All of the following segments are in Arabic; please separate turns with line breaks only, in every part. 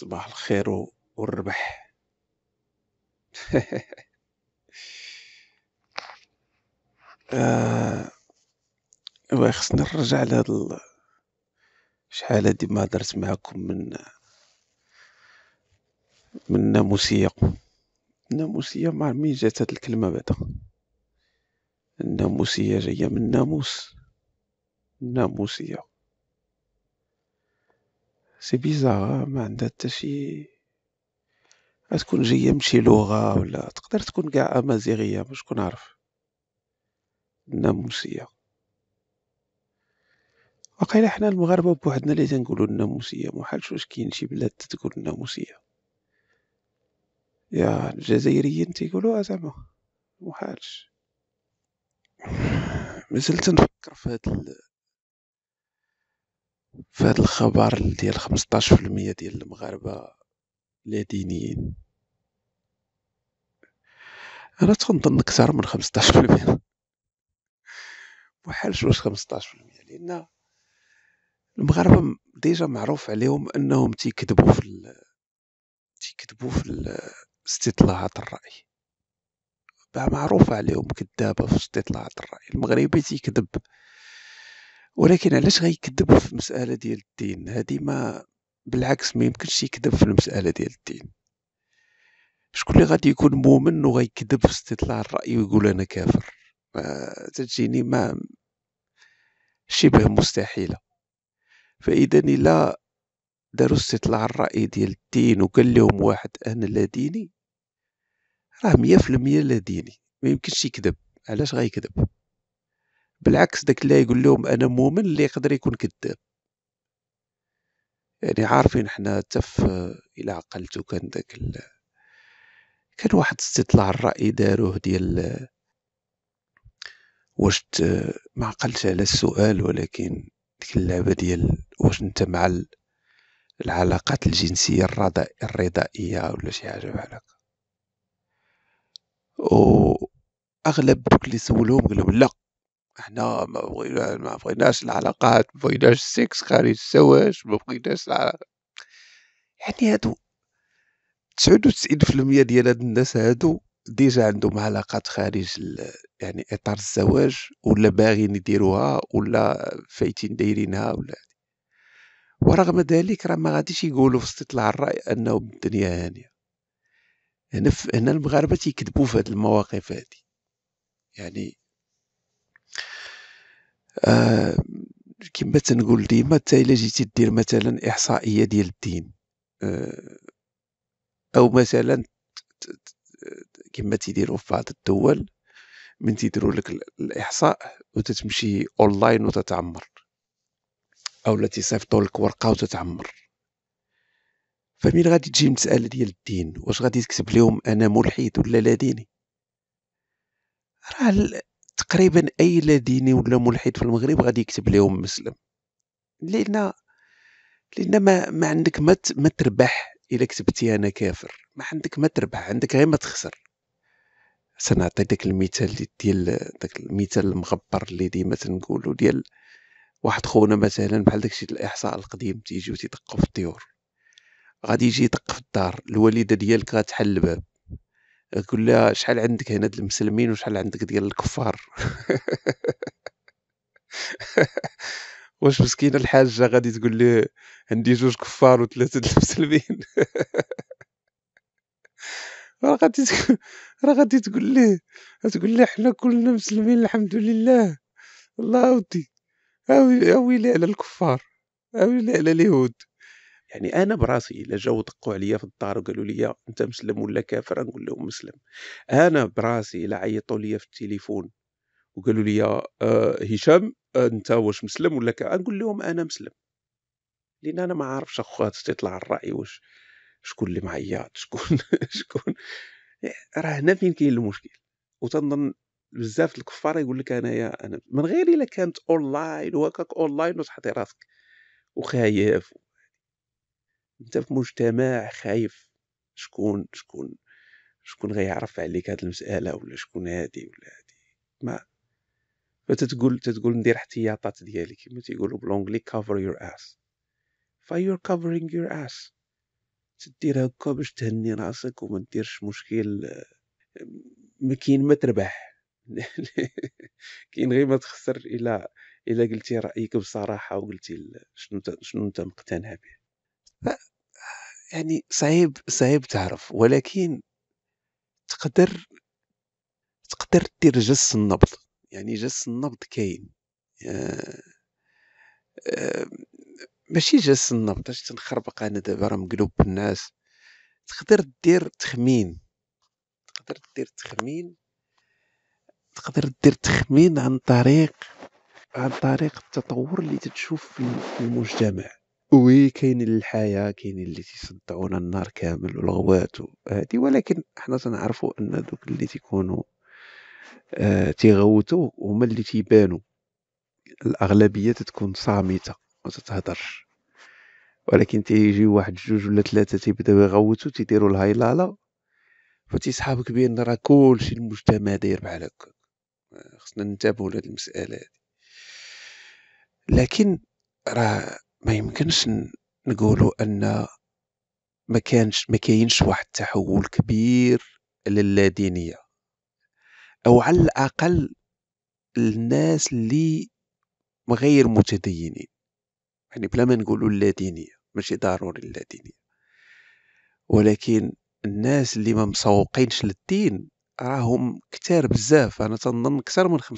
صباح الخير والربح آه واه خصني نرجع لهاد شحال هادي ما درت معاكم من من ناموسيه الناموسيه ما منين جات هاد الكلمه بعدا الناموسيه جايه من ناموس الناموسيه سي بيزار ما عندها حتى شي تكون جايه من شي لغه ولا تقدر تكون كاع امازيغيه ما شكون عارف الناموسيه وقيل حنا المغاربه بوحدنا اللي تنقولوا الناموسيه محالش واش كاين شي بلاد تتقول الناموسيه يا الجزائريين تيقولوها آه، زعما محالش مازال تنفكر في هاد في هذا الخبر ديال 15% ديال المغاربه لا دينيين انا تنظن اكثر من 15% وحالش واش 15% لان المغاربه ديجا معروف عليهم انهم تيكذبوا في ال... تيكذبوا في استطلاعات الراي معروفه عليهم كذابه في استطلاعات الراي المغربي تيكذب ولكن علاش غيكذب في المساله ديال الدين هذه ما بالعكس ما يمكنش يكذب في المساله ديال الدين شكون اللي غادي يكون مؤمن وغيكذب في استطلاع الراي ويقول انا كافر تجيني ما شبه مستحيله فاذا الا داروا استطلاع الراي ديال الدين وقال لهم واحد انا لا ديني راه مية في المية لا ديني ما يمكنش يكذب علاش غيكذب بالعكس داك اللي يقول لهم انا مؤمن اللي يقدر يكون كذاب يعني عارفين حنا تف الى عقلتو كان داك ال... كان واحد استطلاع الراي داروه ديال واش ما عقلتش على السؤال ولكن ديك اللعبه ديال واش انت مع ال... العلاقات الجنسيه الرضائيه ولا شي حاجه بحال هكا و اغلب دوك اللي سولوهم قالو لا احنا نعم، ما بغينا ما بغيناش العلاقات ما بغيناش السكس خارج الزواج ما بغيناش العلاقات يعني هادو تسعود وتسعين في المية ديال هاد الناس هادو ديجا عندهم علاقات خارج يعني اطار الزواج ولا باغيين يديروها ولا فايتين دايرينها ولا ورغم ذلك راه ما غاديش يقولوا في استطلاع الراي انه الدنيا هانيه هنا هنا المغاربه تيكذبوا في هاد المواقف هادي يعني آه، كما تنقول ديما حتى الا جيتي دير مثلا احصائيه ديال الدين آه، او مثلا كما تيديروا في بعض الدول من تيديروا لك الاحصاء وتتمشي اونلاين وتتعمر او لا تيصيفطوا لك ورقه وتتعمر فمين غادي تجي المساله ديال الدين واش غادي تكتب لهم انا ملحد ولا لا ديني راه تقريبا اي لا ديني ولا ملحد في المغرب غادي يكتب لهم مسلم لان لان ما, ما عندك ما, ما تربح الا كتبتي انا كافر ما عندك ما تربح عندك غير ما تخسر سنعطي داك المثال ديال داك المثال المغبر اللي ديما تنقولو ديال واحد خونا مثلا بحال داكشي ديال الاحصاء القديم تيجيو تيدقوا في الطيور غادي يجي يدق في الدار الوالده ديالك غتحل الباب قول لها شحال عندك هنا ديال المسلمين وشحال عندك ديال الكفار واش مسكينه الحاجه غادي تقول لي عندي جوج كفار وثلاثه ديال المسلمين راه غادي راه غادي تقول لي تقول لي حنا كلنا مسلمين الحمد لله الله اودي اوي اوي على الكفار اوي على اليهود يعني انا براسي الا جاو دقوا عليا في الدار وقالوا لي انت مسلم ولا كافر نقول لهم مسلم انا براسي الا عيطوا لي في التليفون وقالوا لي آه هشام آه، انت واش مسلم ولا كافر نقول لهم انا مسلم لان انا ما عارفش اخوات استطلاع الراي واش شكون اللي معيط شكون شكون راه هنا فين كاين المشكل وتنظن بزاف الكفار يقول لك انايا انا من غير الا كانت اونلاين وهكاك اونلاين وتحطي راسك وخايف انت في مجتمع خايف شكون شكون شكون غيعرف عليك هذه المساله ولا شكون هادي ولا هادي ما فتتقول تتقول ندير احتياطات ديالي كما تيقولوا بالانجلي cover your ass يور covering your ass تدير هكا باش تهني راسك وما ديرش مشكل آه، ما كاين ما تربح كاين غير ما تخسر الا الا قلتي رايك بصراحه وقلتي شنو شنو انت مقتنع به يعني صعيب صعيب تعرف ولكن تقدر تقدر دير جس النبض يعني جس النبض كاين آه، آه، ماشي جس النبض اش تنخربق انا دابا راه مقلوب بالناس تقدر دير تخمين تقدر دير تخمين تقدر دير تخمين عن طريق عن طريق التطور اللي تتشوف في المجتمع وي كاين الحياة كاين اللي تيصدعونا النار كامل والغوات وهادي ولكن حنا تنعرفوا ان دوك اللي تيكونوا آه تيغوتوا هما اللي تيبانوا الاغلبيه تتكون صامته ما تتهضرش ولكن تيجي واحد جوج ولا ثلاثه تيبداو يغوتوا تيديروا الهيلاله فتيسحابك بان راه كلشي المجتمع داير بحال هكا خصنا ننتبهوا لهاد المساله هادي لكن راه ما يمكنش نقولوا ان ما كانش ما كاينش واحد التحول كبير للادينيه او على الاقل الناس اللي غير متدينين يعني بلا ما نقولوا اللادينيه ماشي ضروري اللادينيه ولكن الناس اللي ما مسوقينش للدين راهم كتار بزاف انا تنظن اكثر من 15%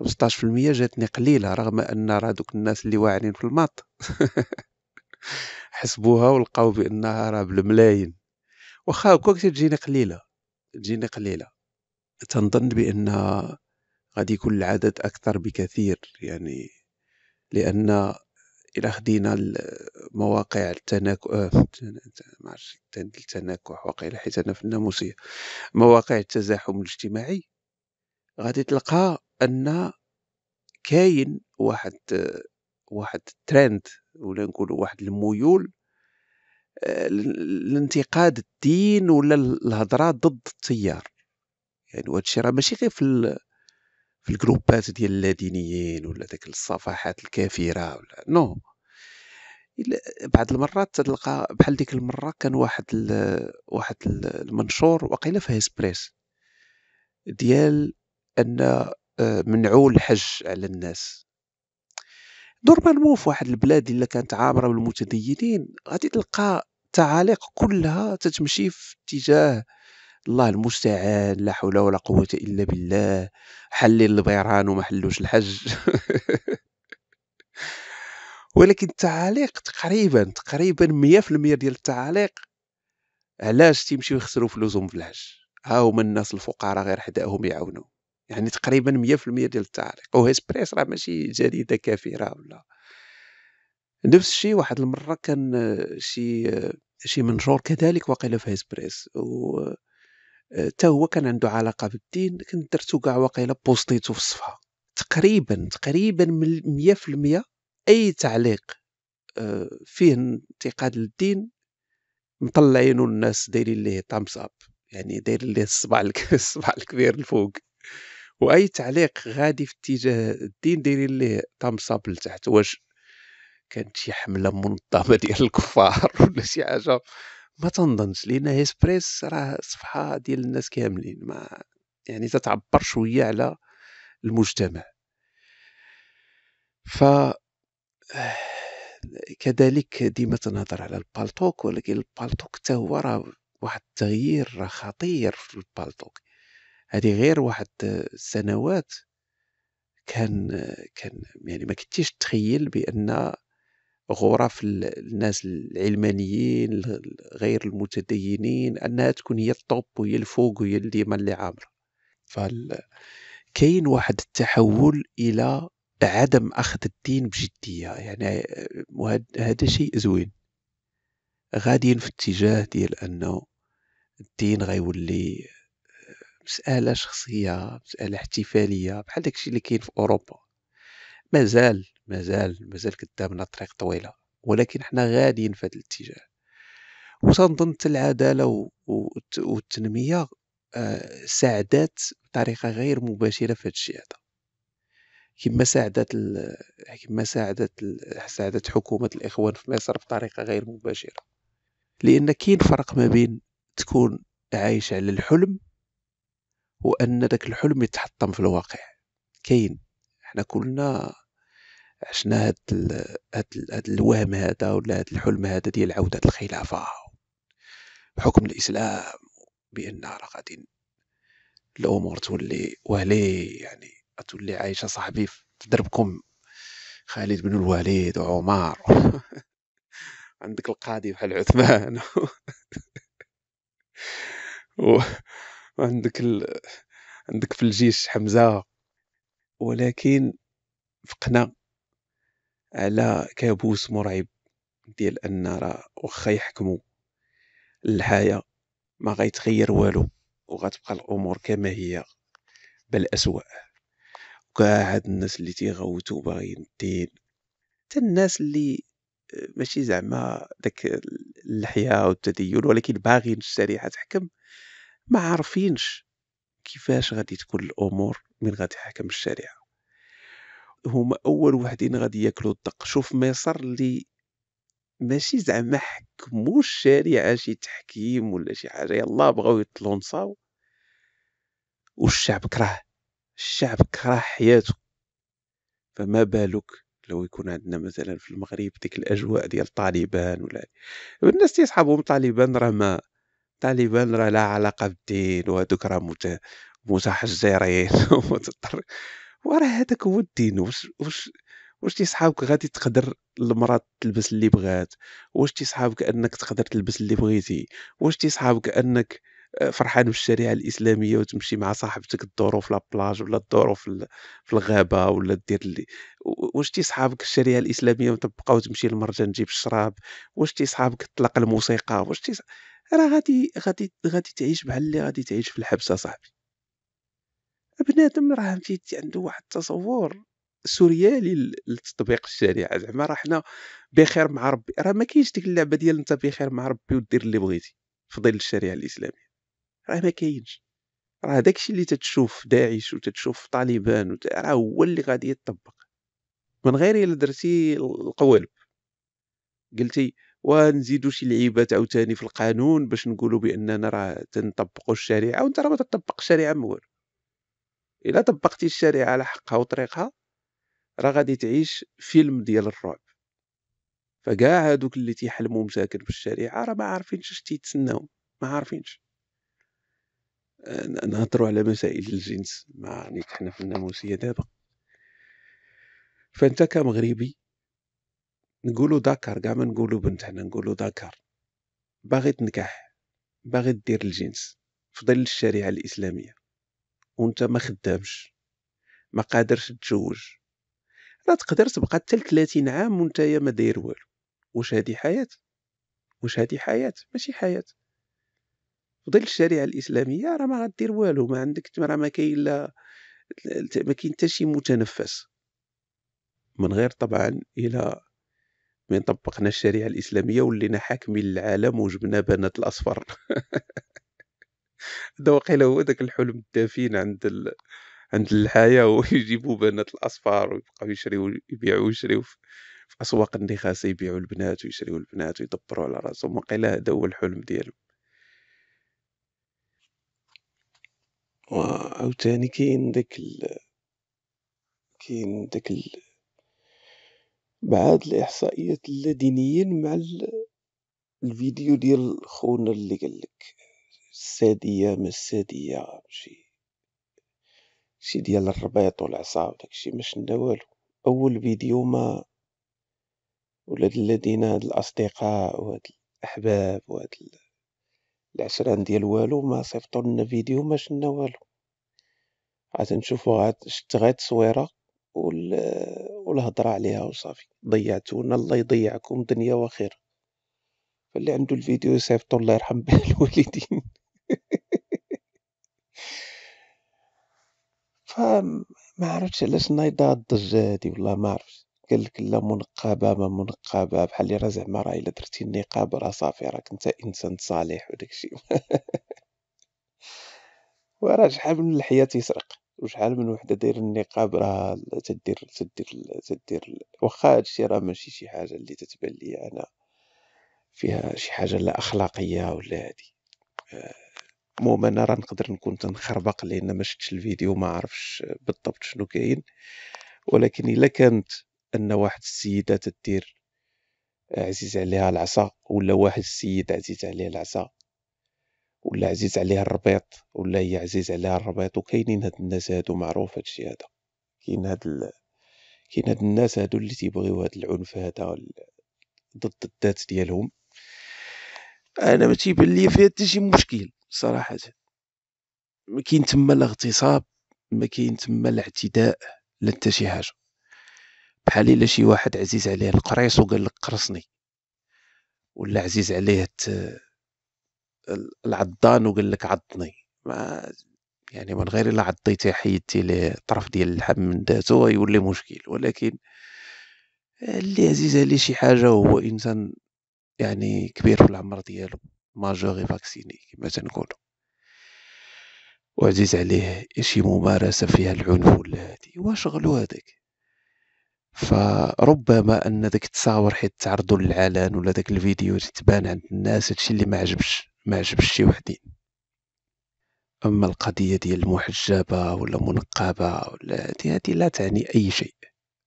15% جاتني قليله رغم ان راه دوك الناس اللي واعرين في الماط حسبوها ولقاو بانها راه بالملايين واخا هكاك تجيني قليله تجيني قليله تنظن بان غادي يكون العدد اكثر بكثير يعني لان الى خدينا مواقع آه، التناكح ما التناكح وقيلا حيت انا في الناموسيه مواقع التزاحم الاجتماعي غادي تلقى ان كاين واحد واحد ترند ولا نقولوا واحد الميول الانتقاد آه، الدين ولا الهضره ضد التيار يعني وهذا الشيء راه ماشي غير في ال... في الجروبات ديال اللادينيين ولا ديك الصفحات الكافره ولا نو بعض المرات تلقى بحال ديك المره كان واحد ال... واحد المنشور وقيله في هيسبريس ديال ان آه، منعوا الحج على الناس نورمالمون في واحد البلاد اللي كانت عامره بالمتدينين غادي تلقى التعاليق كلها تتمشي في اتجاه الله المستعان لا حول ولا قوة إلا بالله حلل البيران وما حلوش الحج ولكن التعاليق تقريبا تقريبا 100% ديال التعاليق علاش تيمشيو يخسروا فلوسهم في الحج ها هما الناس الفقراء غير حداهم يعاونوا يعني تقريبا 100% ديال التعليق اسبريس راه ماشي جريده كافره ولا نفس الشيء واحد المره كان شي شي منشور كذلك واقيلا في هيسبريس و حتى هو كان عنده علاقه بالدين كنت درتو كاع واقيلا بوستيتو في الصفحه تقريبا تقريبا 100% اي تعليق آه، فيه انتقاد للدين مطلعينو الناس دايرين ليه تامساب يعني دايرين ليه الصبع الصباع الكبير الفوق واي تعليق غادي في اتجاه الدين ديري ليه طمسه لتحت واش كانت شي حمله منظمه ديال الكفار ولا شي حاجه ما تنظنش لان هيسبريس راه صفحه ديال الناس كاملين ما يعني تتعبر شويه على المجتمع ف كذلك ديما تنهضر على البالطوك ولكن البالطوك حتى هو راه واحد التغيير خطير في البالطوك هذه غير واحد السنوات كان كان يعني ما كنتيش تخيل بان غرف الناس العلمانيين غير المتدينين انها تكون هي الطوب وهي الفوق وهي اللي ديما اللي عامره فكاين واحد التحول الى عدم اخذ الدين بجديه يعني هذا شيء زوين غاديين في اتجاه ديال انه الدين غيولي مساله شخصيه مساله احتفاليه بحال داكشي اللي كاين في اوروبا مازال مازال مازال قدامنا طريق طويله ولكن حنا غاديين في هذا الاتجاه وتنظن العداله والتنميه آه، ساعدات بطريقه غير مباشره في هذا الشيء هذا كما ساعدت ال... كما ساعدت ال... ساعدت حكومه الاخوان في مصر بطريقه غير مباشره لان كاين فرق ما بين تكون عايش على الحلم وان ذاك الحلم يتحطم في الواقع كاين حنا كلنا عشنا هاد ال هاد, ال هاد الوهم هذا ولا هاد الحلم هذا ديال عوده الخلافه حكم الاسلام بان راه غادي الامور تولي ولي يعني تولي عايشه صاحبي تضربكم خالد بن الوليد وعمر عندك القاضي بحال عثمان و... وعندك ال... عندك في الجيش حمزه ولكن فقنا على كابوس مرعب ديال ان راه واخا يحكموا الحياه ما غيتغير والو وغتبقى الامور كما هي بل اسوا وكاع هاد الناس اللي تيغوتو باغيين الدين حتى الناس اللي ماشي زعما داك اللحيه والتدين ولكن باغيين الشريعه تحكم ما عارفينش كيفاش غادي تكون الامور من غادي يحكم الشريعه هما اول وحدين غادي ياكلوا الدق شوف مصر اللي ماشي زعما حكموا الشريعه شي تحكيم ولا شي حاجه يلا بغاو يطلعوا نصاو والشعب كره الشعب كره حياته فما بالك لو يكون عندنا مثلا في المغرب ديك الاجواء ديال طالبان ولا الناس تيصحابهم طالبان راه ما طالبان راه لا علاقه بالدين وهذوك راه مت... متحجرين ومتطر وراه هذاك هو الدين واش واش واش تي صحابك غادي تقدر المراه تلبس اللي بغات واش تي صحابك انك تقدر تلبس اللي بغيتي واش تي صحابك انك آه، فرحان بالشريعه الاسلاميه وتمشي مع صاحبتك تدورو في لابلاج ولا تدورو في الغابه ولا دير اللي واش تي صحابك الشريعه الاسلاميه وتبقى وتمشي للمرجان تجيب الشراب واش تي صحابك تطلق الموسيقى واش تي راه غادي غادي غادي تعيش بحال اللي غادي تعيش في الحبس صاحبي بنادم راه مفيتي عنده واحد التصور سوريالي لتطبيق الشريعه زعما راه حنا بخير مع ربي راه ما كاينش ديك اللعبه ديال انت بخير مع ربي ودير اللي بغيتي في ظل الشريعه الاسلاميه راه ما كاينش راه داكشي اللي تتشوف داعش وتتشوف طالبان وت... راه هو اللي غادي يطبق من غير الا درتي القوالب قلتي ونزيدوا شي لعيبات عاوتاني في القانون باش نقولوا باننا راه تنطبقوا الشريعه وانت راه ما تطبق الشريعه مول الا طبقتي الشريعه على حقها وطريقها راه غادي تعيش فيلم ديال الرعب فكاع هادوك اللي تيحلموا مساكن بالشريعه راه ما عارفينش اش تيتسناو ما عارفينش نهضروا على مسائل الجنس ما نيت حنا في الناموسيه دابا فانت كمغربي نقولو داكار كاع ما نقولو بنت حنا نقولو داكار باغي تنكح باغي دير الجنس في ظل الشريعه الاسلاميه وانت ما خدامش ما قادرش تتزوج راه تقدر تبقى حتى 30 عام وانت ما داير والو واش هادي حياه واش هادي حياه ماشي حياه في ظل الشريعه الاسلاميه راه ما غدير والو ما عندك راه ما كاين لا ما كاين حتى شي متنفس من غير طبعا الى من طبقنا الشريعة الإسلامية ولينا حاكمين العالم وجبنا بنات الأصفر هذا وقيلا هو ذاك الحلم الدافين عند ال... عند الحياة ويجيبوا بنات الأصفر ويبقاو يشريو يبيعوا ويشريوا في أسواق النخاسة يبيعوا البنات ويشريو البنات ويدبروا على راسهم وقيلا هذا هو الحلم ديالهم وعاوتاني كاين داك ال... كاين داك ال... بعد الاحصائيات اللادينيين مع الفيديو ديال خونا اللي قالك السادية ما السادية شي شي ديال الربيط والعصا وداكشي ما شنا والو اول فيديو ما ولاد الذين هاد الاصدقاء وهاد الاحباب وهاد العشران ديال والو ما صيفطوا لنا فيديو ما شنا والو عاد نشوفوا عاد شت غير تصويره والهضره عليها وصافي ضيعتونا الله يضيعكم دنيا وخير فاللي عنده الفيديو يصيفطو الله يرحم به الوالدين فما عرفتش علاش نايضه الضجه هادي والله ما عرفتش قال لك لا منقبه ما منقبه بحال اللي راه زعما راه الا درتي النقاب راه صافي راك انت انسان صالح وداكشي وراه شحال من الحياه يسرق وشحال من وحده داير النقاب راه تدير تدير تدير واخا هادشي راه ماشي شي حاجه اللي تتبان لي انا فيها شي حاجه لا اخلاقيه ولا هادي آه، المهم انا راه نقدر نكون تنخربق لان ما شفتش الفيديو ما عرفش بالضبط شنو كاين ولكن الا كانت ان واحد السيده تدير آه، عزيز عليها العصا ولا واحد السيد عزيز عليه العصا ولا عزيز عليها الربيط ولا هي عزيز عليها الربيط وكاينين هاد الناس هادو معروف هادشي هذا كاين هاد ال... كاين هاد الناس هادو اللي تيبغيو هاد العنف هذا ضد الذات ديالهم انا ما تيبان لي فيها حتى شي مشكل صراحه ما كاين تما الاغتصاب ما كاين تما الاعتداء لا حتى شي حاجه بحال الا شي واحد عزيز عليه القريص وقال لك قرصني ولا عزيز عليه الت... العضان وقال لك عضني ما يعني من غير الا عضيتي حيدتي طرف ديال اللحم من ذاته يولي مشكل ولكن اللي عزيز عليه شي حاجه هو انسان يعني كبير في العمر ديالو ماجوري فاكسيني كما تنقولوا وعزيز عليه شي ممارسه فيها العنف ولا هادي وشغلو هذاك فربما ان داك التصاور حيت تعرضوا للعلن ولا داك الفيديو تتبان عند الناس هادشي اللي ما عجبش ما عجبش شي وحدين اما القضيه ديال المحجبه ولا منقبه ولا هذه لا تعني اي شيء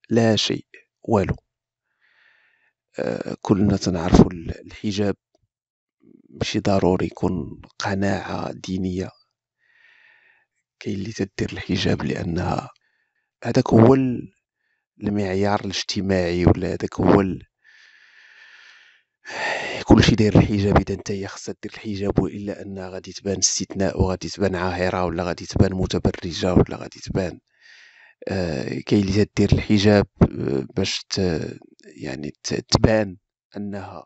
لا شيء والو آه، كلنا تنعرفوا الحجاب ماشي ضروري يكون قناعه دينيه كاين اللي تدير الحجاب لانها هذاك هو المعيار الاجتماعي ولا هذاك هو كلشي داير الحجاب اذا نتايا خاصها دير الحجاب والا انها غادي تبان استثناء وغادي تبان عاهره ولا غادي تبان متبرجه ولا غادي تبان آه كاين اللي تدير الحجاب آه، باش يعني تبان انها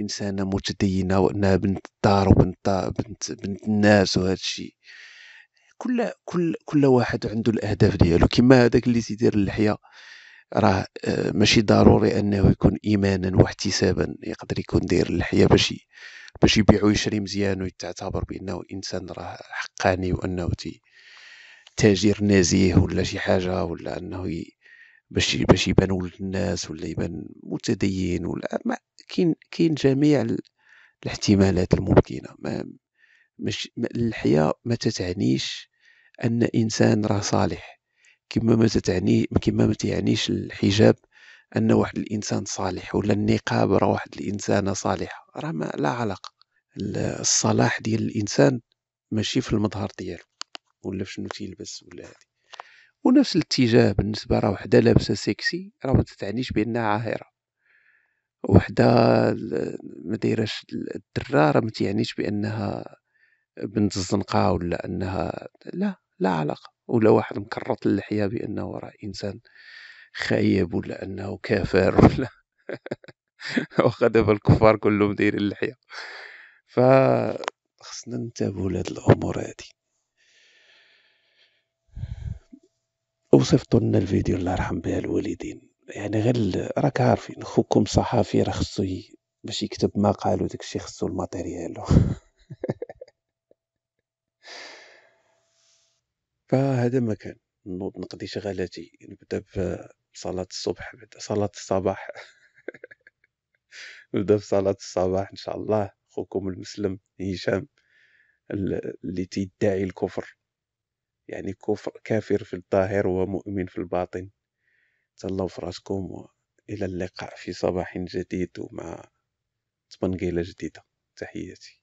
انسانه متدينه وانها بنت الدار وبنت بنت بنت الناس وهذا الشيء كل كل كل واحد عنده الاهداف ديالو كما هذاك اللي تيدير اللحيه راه آه، ماشي ضروري انه يكون ايمانا واحتسابا يقدر يكون داير الحياه باش باش يبيع ويشري مزيان ويتعتبر بانه انسان راه حقاني وانه تي تاجر نزيه ولا شي حاجه ولا انه باش باش يبان ولد الناس ولا يبان متدين ولا ما كاين كاين جميع الاحتمالات الممكنه ما مش الحياه ما تتعنيش ان انسان راه صالح كما ما تتعني كما ما تعنيش الحجاب ان واحد الانسان صالح ولا النقاب راه واحد الانسانه صالحه راه ما لا علاقه الصلاح ديال الانسان ماشي في المظهر ديالو ولا في شنو تيلبس ولا هادي ونفس الاتجاه بالنسبه راه وحده لابسه سكسي راه ما تتعنيش بانها عاهره وحده ما دايرهش الدراره ما تيعنيش بانها بنت الزنقه ولا انها لا لا علاقة ولا واحد مكرط اللحية بأنه راه إنسان خايب ولا أنه كافر ولا واخا دابا الكفار كلهم دايرين اللحية ف خصنا ننتبهوا لهاد الأمور هادي وصيفطوا لنا الفيديو الله يرحم بها الوالدين يعني غير راك عارفين خوكم صحافي راه خصو باش يكتب مقال وداكشي خصو الماتيريال فهذا ما كان نوض نقضي شغلاتي نبدا بصلاة الصبح بعد صلاة الصباح نبدا بصلاة الصباح ان شاء الله خوكم المسلم هشام اللي تيدعي الكفر يعني كفر كافر في الظاهر ومؤمن في الباطن تهلاو في راسكم الى اللقاء في صباح جديد ومع تبنقيله جديده تحياتي